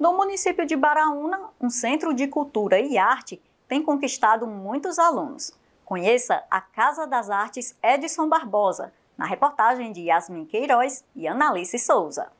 No município de Baraúna, um centro de cultura e arte tem conquistado muitos alunos. Conheça a Casa das Artes Edson Barbosa, na reportagem de Yasmin Queiroz e Analice Souza.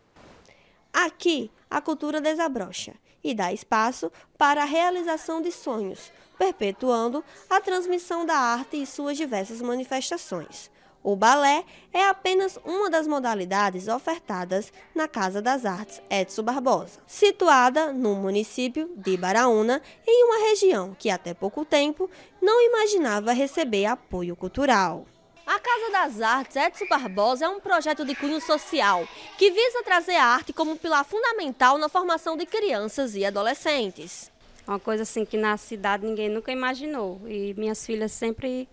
Aqui, a cultura desabrocha e dá espaço para a realização de sonhos, perpetuando a transmissão da arte e suas diversas manifestações. O balé é apenas uma das modalidades ofertadas na Casa das Artes Edson Barbosa, situada no município de Baraúna, em uma região que até pouco tempo não imaginava receber apoio cultural. A Casa das Artes Edson Barbosa é um projeto de cunho social que visa trazer a arte como pilar fundamental na formação de crianças e adolescentes. Uma coisa assim que na cidade ninguém nunca imaginou e minhas filhas sempre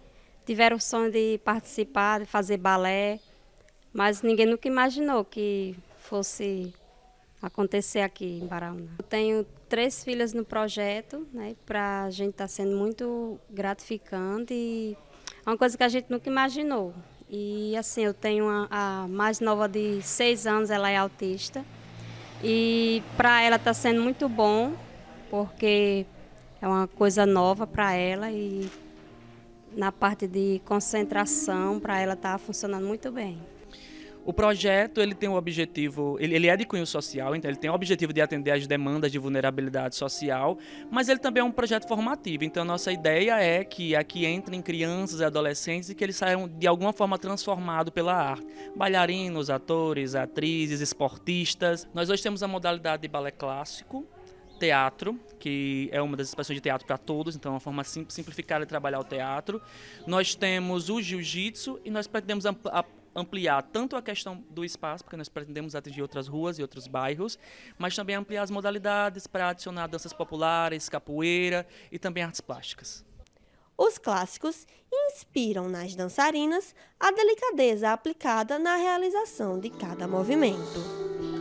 tiveram o sonho de participar, de fazer balé, mas ninguém nunca imaginou que fosse acontecer aqui em Baraúna. Eu tenho três filhas no projeto, né, para a gente está sendo muito gratificante e é uma coisa que a gente nunca imaginou. E assim, eu tenho a mais nova de seis anos, ela é autista e para ela está sendo muito bom, porque é uma coisa nova para ela e na parte de concentração, para ela estar tá funcionando muito bem. O projeto ele tem o um objetivo, ele, ele, é de cunho social, então ele tem o objetivo de atender às demandas de vulnerabilidade social, mas ele também é um projeto formativo. Então nossa ideia é que aqui entrem crianças e adolescentes e que eles saiam de alguma forma transformados pela arte. Bailarinos, atores, atrizes, esportistas. Nós hoje temos a modalidade de balé clássico, teatro, que é uma das expressões de teatro para todos, então é uma forma simplificada de trabalhar o teatro. Nós temos o jiu-jitsu e nós pretendemos ampliar tanto a questão do espaço, porque nós pretendemos atingir outras ruas e outros bairros, mas também ampliar as modalidades para adicionar danças populares, capoeira e também artes plásticas. Os clássicos inspiram nas dançarinas a delicadeza aplicada na realização de cada movimento.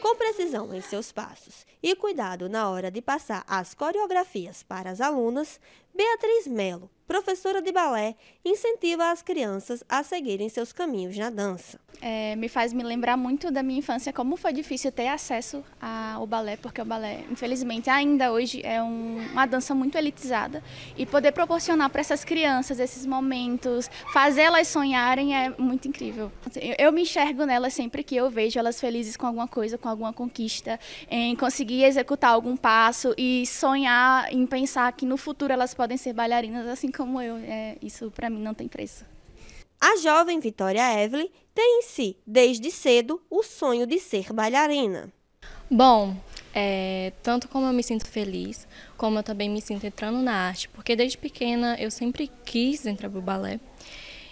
Com precisão em seus passos e cuidado na hora de passar as coreografias para as alunas, Beatriz Melo, professora de balé, incentiva as crianças a seguirem seus caminhos na dança. É, me faz me lembrar muito da minha infância, como foi difícil ter acesso ao balé, porque o balé, infelizmente, ainda hoje é um, uma dança muito elitizada. E poder proporcionar para essas crianças esses momentos, fazer elas sonharem é muito incrível. Eu, eu me enxergo nelas sempre que eu vejo elas felizes com alguma coisa, com alguma conquista, em conseguir executar algum passo e sonhar em pensar que no futuro elas podem podem ser bailarinas assim como eu. É, isso para mim não tem preço. A jovem Vitória Evelyn tem em si, desde cedo, o sonho de ser bailarina. Bom, é, tanto como eu me sinto feliz, como eu também me sinto entrando na arte, porque desde pequena eu sempre quis entrar no balé.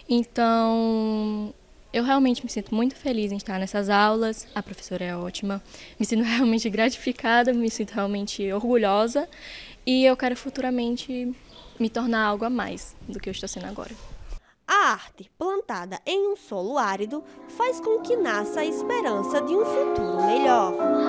Então, eu realmente me sinto muito feliz em estar nessas aulas, a professora é ótima, me sinto realmente gratificada, me sinto realmente orgulhosa e eu quero futuramente me tornar algo a mais do que eu estou sendo agora. A arte, plantada em um solo árido, faz com que nasça a esperança de um futuro melhor.